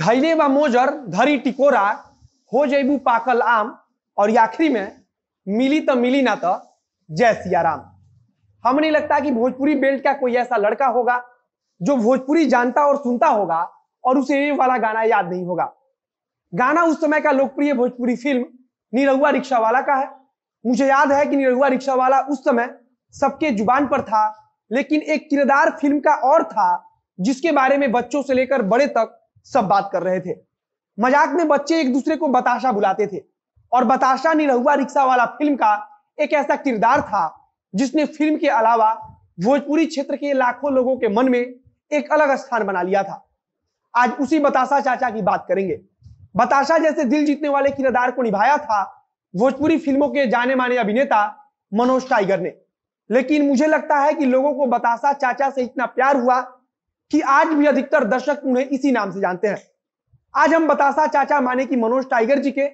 धैले बा मोजर धरी टिकोरा हो जेबू पाकल आम और आखिरी में मिली तो मिली ना तो जय राम हमें नहीं लगता कि भोजपुरी बेल्ट का कोई ऐसा लड़का होगा जो भोजपुरी जानता और सुनता होगा और उसे ये वाला गाना याद नहीं होगा गाना उस समय का लोकप्रिय भोजपुरी फिल्म निरहुआ रिक्शा वाला का है मुझे याद है कि निरहुआ रिक्शा वाला उस समय सबके जुबान पर था लेकिन एक किरदार फिल्म का और था जिसके बारे में बच्चों से लेकर बड़े तक सब बात कर रहे थे मजाक में बच्चे एक दूसरे को बताशा बुलाते थे और बताशा निरहुआ रिक्शा वाला फिल्म का एक ऐसा किरदार था जिसने फिल्म के अलावा भोजपुरी क्षेत्र के लाखों लोगों के मन में एक अलग स्थान बना लिया था आज उसी बताशा चाचा की बात करेंगे बताशा जैसे दिल जीतने वाले किरदार को निभाया था भोजपुरी फिल्मों के जाने माने अभिनेता मनोज टाइगर ने लेकिन मुझे लगता है कि लोगों को बताशा चाचा से इतना प्यार हुआ कि आज भी अधिकतर दर्शक उन्हें इसी नाम से जानते हैं आज हम बतासा चाचा माने की मनोज टाइगर जी के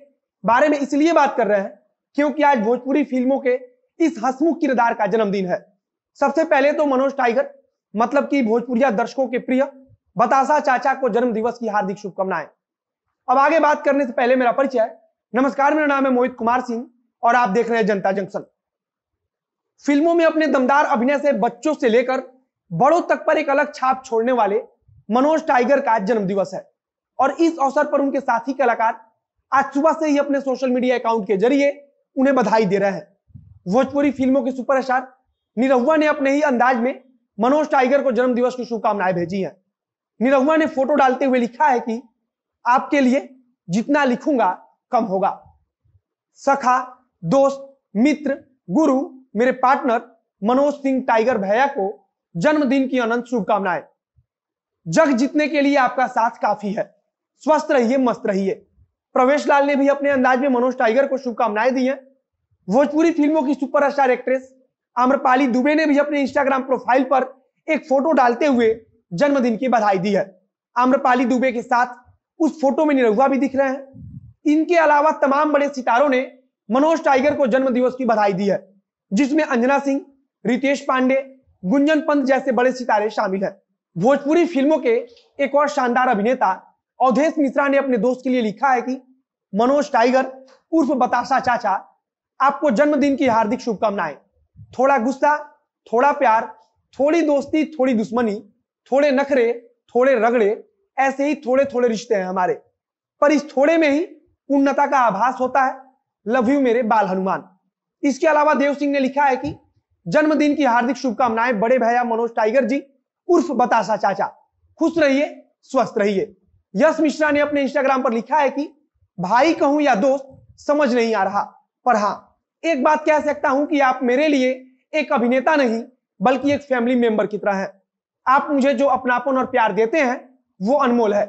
बारे में इसलिए बात कर रहे हैं क्योंकि आज भोजपुरी फिल्मों के इस हसमुख किरदार का जन्मदिन है सबसे पहले तो मनोज टाइगर मतलब कि भोजपुरिया दर्शकों के प्रिय बतासा चाचा को जन्म दिवस की हार्दिक शुभकामनाएं अब आगे बात करने से पहले मेरा परिचय नमस्कार मेरा नाम है मोहित कुमार सिंह और आप देख रहे हैं जनता जंक्शन फिल्मों में अपने दमदार अभिनय से बच्चों से लेकर बड़ों तक पर एक अलग छाप छोड़ने वाले मनोज टाइगर का आज जन्मदिवस है और इस अवसर पर उनके साथी कलाकार आज सुबह से ही अपने सोशल मीडिया अकाउंट के जरिए उन्हें बधाई दे रहे हैं भोजपुरी फिल्मों के सुपरस्टार निरहुआ ने अपने ही अंदाज में मनोज टाइगर को जन्मदिवस की शुभकामनाएं भेजी हैं निरहुआ ने फोटो डालते हुए लिखा है कि आपके लिए जितना लिखूंगा कम होगा सखा दोस्त मित्र गुरु मेरे पार्टनर मनोज सिंह टाइगर भैया को जन्मदिन की अनंत शुभकामनाएं जग जीतने के लिए आपका साथ काफी है स्वस्थ रहिए मस्त रहिए प्रवेश लाल ने भी अपने अंदाज में मनोज टाइगर को शुभकामनाएं दी हैं भोजपुरी फिल्मों की सुपरस्टार एक्ट्रेस आम्रपाली दुबे ने भी अपने इंस्टाग्राम प्रोफाइल पर एक फोटो डालते हुए जन्मदिन की बधाई दी है आम्रपाली दुबे के साथ उस फोटो में निरहुआ भी दिख रहे हैं इनके अलावा तमाम बड़े सितारों ने मनोज टाइगर को जन्म दिवस की बधाई दी है जिसमें अंजना सिंह रितेश पांडे गुंजन पंत जैसे बड़े सितारे शामिल है भोजपुरी फिल्मों के एक और शानदार अभिनेता अवधेश मिश्रा ने अपने दोस्त के लिए लिखा है कि मनोज टाइगर उर्फ बताशा चाचा आपको जन्मदिन की हार्दिक शुभकामनाएं थोड़ा गुस्सा थोड़ा प्यार थोड़ी दोस्ती थोड़ी दुश्मनी थोड़े नखरे थोड़े रगड़े ऐसे ही थोड़े थोड़े रिश्ते हैं हमारे पर इस थोड़े में ही उन्नता का आभास होता है लव यू मेरे बाल हनुमान इसके अलावा देव सिंह ने लिखा है कि जन्मदिन की हार्दिक शुभकामनाएं बड़े भैया मनोज टाइगर जी उर्फ बतासा चाचा खुश रहिए स्वस्थ रहिए यश मिश्रा ने अपने इंस्टाग्राम पर लिखा है कि भाई कहूं या दोस्त समझ नहीं आ रहा पर हां एक बात कह सकता हूं कि आप मेरे लिए एक अभिनेता नहीं बल्कि एक फैमिली मेंबर की तरह हैं आप मुझे जो अपनापन और प्यार देते हैं वो अनमोल है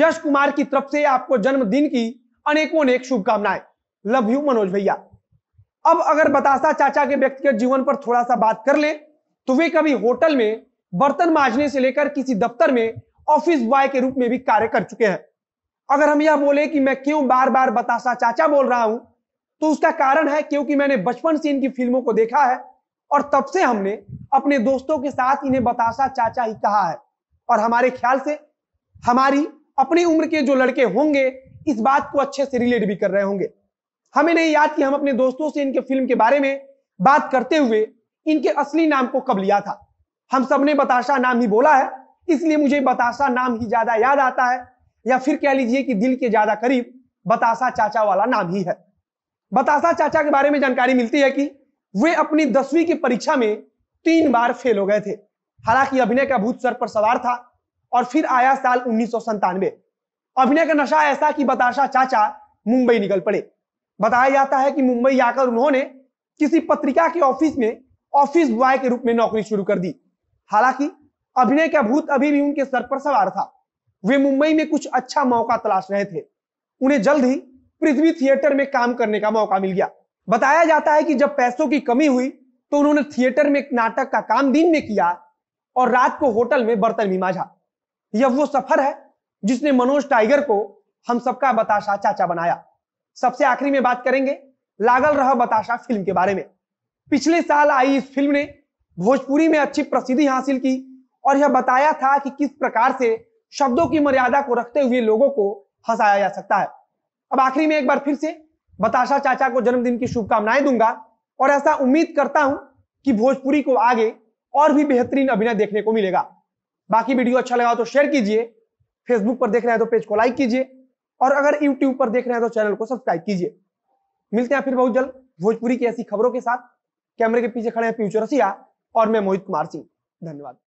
यश कुमार की तरफ से आपको जन्मदिन की अनेकों अनेक शुभकामनाएं लव यू मनोज भैया अब अगर बतासा चाचा के व्यक्तिगत जीवन पर थोड़ा सा बात कर ले तो वे कभी होटल में बर्तन माजने से लेकर किसी दफ्तर में ऑफिस बॉय के रूप में भी कार्य कर चुके हैं अगर हम यह बोले कि मैं क्यों बार बार बतासा चाचा बोल रहा हूं तो उसका कारण है क्योंकि मैंने बचपन से इनकी फिल्मों को देखा है और तब से हमने अपने दोस्तों के साथ इन्हें बतासा चाचा ही कहा है और हमारे ख्याल से हमारी अपनी उम्र के जो लड़के होंगे इस बात को अच्छे से रिलेट भी कर रहे होंगे हमें नहीं याद कि हम अपने दोस्तों से इनके फिल्म के बारे में बात करते हुए इनके असली नाम को कब लिया था हम सब ने बताशा नाम ही बोला है इसलिए मुझे बताशा नाम ही ज्यादा याद आता है या फिर कह लीजिए कि दिल के ज्यादा करीब बताशा चाचा वाला नाम ही है बताशा चाचा के बारे में जानकारी मिलती है कि वे अपनी दसवीं की परीक्षा में तीन बार फेल हो गए थे हालांकि अभिनय का भूत सर पर सवार था और फिर आया साल उन्नीस अभिनय का नशा ऐसा कि बताशा चाचा मुंबई निकल पड़े बताया जाता है कि मुंबई आकर उन्होंने किसी पत्रिका के ऑफिस में ऑफिस बॉय के रूप में नौकरी शुरू कर दी हालांकि अभिनय का भूत अभी भी उनके सर पर सवार था वे मुंबई में कुछ अच्छा मौका तलाश रहे थे उन्हें जल्द ही पृथ्वी थिएटर में काम करने का मौका मिल गया बताया जाता है कि जब पैसों की कमी हुई तो उन्होंने थिएटर में नाटक का काम दिन में किया और रात को होटल में बर्तन भी मांझा यह वो सफर है जिसने मनोज टाइगर को हम सबका बताशा चाचा बनाया सबसे आखिरी में बात करेंगे लागल रह बताशा फिल्म के बारे में पिछले साल आई इस फिल्म ने भोजपुरी में अच्छी प्रसिद्धि हासिल की और यह बताया था कि किस प्रकार से शब्दों की मर्यादा को रखते हुए लोगों को हंसाया जा सकता है अब आखिरी में एक बार फिर से बताशा चाचा को जन्मदिन की शुभकामनाएं दूंगा और ऐसा उम्मीद करता हूं कि भोजपुरी को आगे और भी बेहतरीन अभिनय देखने को मिलेगा बाकी वीडियो अच्छा लगा तो शेयर कीजिए फेसबुक पर देख रहे हैं तो पेज को लाइक कीजिए और अगर यूट्यूब पर देख रहे हैं तो चैनल को सब्सक्राइब कीजिए मिलते हैं फिर बहुत जल्द भोजपुरी की ऐसी खबरों के साथ कैमरे के पीछे खड़े हैं पीयूष रसिया और मैं मोहित कुमार सिंह धन्यवाद